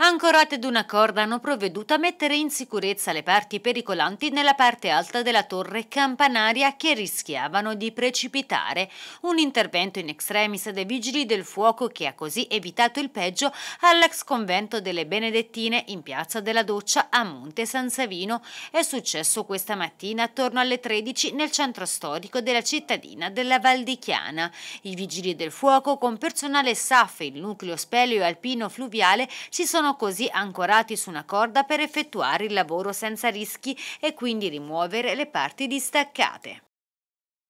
ancorate ad una corda, hanno provveduto a mettere in sicurezza le parti pericolanti nella parte alta della torre campanaria che rischiavano di precipitare. Un intervento in extremis dei vigili del fuoco che ha così evitato il peggio all'ex convento delle Benedettine in piazza della Doccia a Monte San Savino. È successo questa mattina attorno alle 13 nel centro storico della cittadina della Valdichiana. I vigili del fuoco con personale SAF, il nucleo speleo alpino fluviale, si sono sono così ancorati su una corda per effettuare il lavoro senza rischi e quindi rimuovere le parti distaccate.